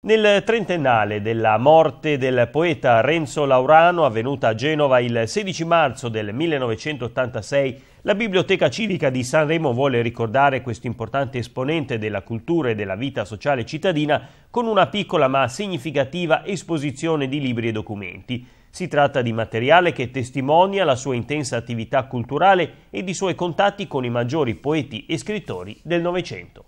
Nel trentennale della morte del poeta Renzo Laurano, avvenuta a Genova il 16 marzo del 1986, la Biblioteca Civica di Sanremo vuole ricordare questo importante esponente della cultura e della vita sociale cittadina con una piccola ma significativa esposizione di libri e documenti. Si tratta di materiale che testimonia la sua intensa attività culturale ed i suoi contatti con i maggiori poeti e scrittori del Novecento.